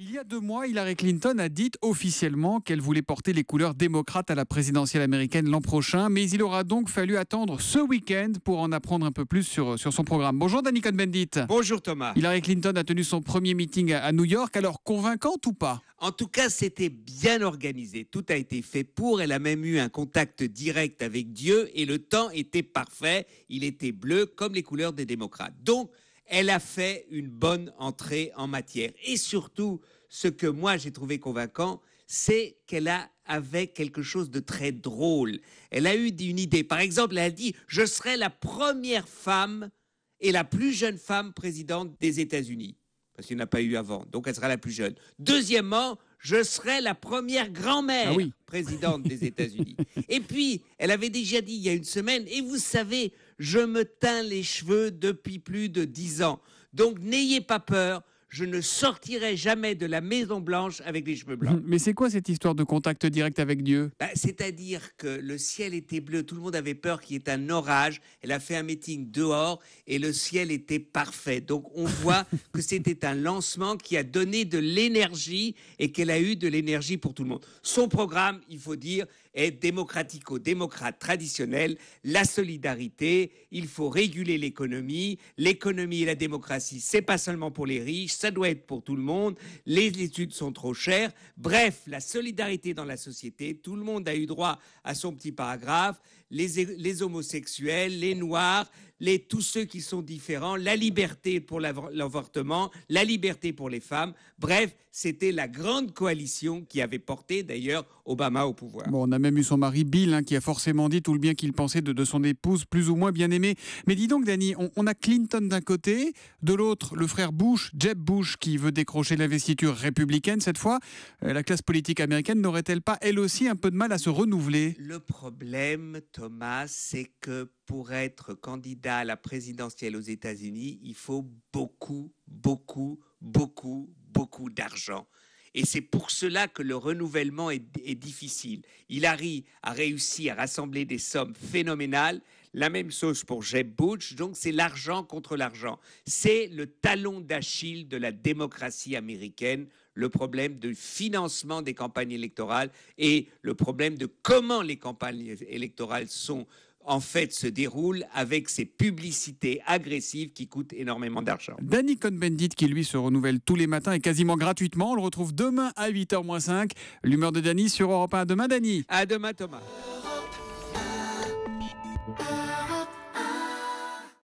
Il y a deux mois, Hillary Clinton a dit officiellement qu'elle voulait porter les couleurs démocrates à la présidentielle américaine l'an prochain, mais il aura donc fallu attendre ce week-end pour en apprendre un peu plus sur, sur son programme. Bonjour Danny Cohn-Bendit. Bonjour Thomas. Hillary Clinton a tenu son premier meeting à, New York, alors convaincant ou pas En tout cas, c'était bien organisé. Tout a été fait pour. Elle a même eu un contact direct avec Dieu et le temps était parfait. Il était bleu comme les couleurs des démocrates. Donc, elle a fait une bonne entrée en matière. Et surtout, ce que moi j'ai trouvé convaincant, c'est qu'elle a avait quelque chose de très drôle. Elle a eu une idée. Par exemple, elle a dit Je serai la première femme et la plus jeune femme présidente des États-Unis. Parce qu'il n'y en a pas eu avant. Donc elle sera la plus jeune. Deuxièmement, je serai la première grand-mère ah présidente des États-Unis. Et puis, elle avait déjà dit il y a une semaine, et vous savez, je me teins les cheveux depuis plus de dix ans. Donc n'ayez pas peur, je ne sortirai jamais de la Maison Blanche avec les cheveux blancs. Mais c'est quoi cette histoire de contact direct avec Dieu bah, C'est-à-dire que le ciel était bleu, tout le monde avait peur qu'il y ait un orage. Elle a fait un meeting dehors et le ciel était parfait. Donc on voit que c'était un lancement qui a donné de l'énergie et qu'elle a eu de l'énergie pour tout le monde. Son programme, il faut dire, est démocratico-démocrate traditionnel, la solidarité, il faut réguler l'économie, l'économie et la démocratie, c'est pas seulement pour les riches, ça doit être pour tout le monde, les études sont trop chères, bref, la solidarité dans la société, tout le monde a eu droit à son petit paragraphe, les, les homosexuels, les noirs, les, tous ceux qui sont différents, la liberté pour l'avortement, la liberté pour les femmes. Bref, c'était la grande coalition qui avait porté d'ailleurs Obama au pouvoir. on a même eu son mari Bill hein, qui a forcément dit tout le bien qu'il pensait de, son épouse, plus ou moins bien aimée. Mais dis donc, Danny, on, a Clinton d'un côté, de l'autre le frère Bush, Jeb Bush, qui veut décrocher l'investiture républicaine cette fois. Euh, la classe politique américaine n'aurait-elle pas elle aussi un peu de mal à se renouveler Le problème, Thomas, c'est que pour être candidat à la présidentielle aux États-Unis, il faut beaucoup, beaucoup, beaucoup, beaucoup d'argent. Et c'est pour cela que le renouvellement est, est, difficile. Hillary a réussi à rassembler des sommes phénoménales. La même chose pour Jeb Bush. Donc c'est l'argent contre l'argent. C'est le talon d'Achille de la démocratie américaine, le problème du financement des campagnes électorales et le problème de comment les campagnes électorales sont en fait se déroule avec ces publicités agressives qui coûtent énormément d'argent. Danny Cohn-Bendit qui lui se renouvelle tous les matins et quasiment gratuitement, on le retrouve demain à 8h moins 5. L'humeur de Danny sur Europe 1. demain Danny. À demain Thomas.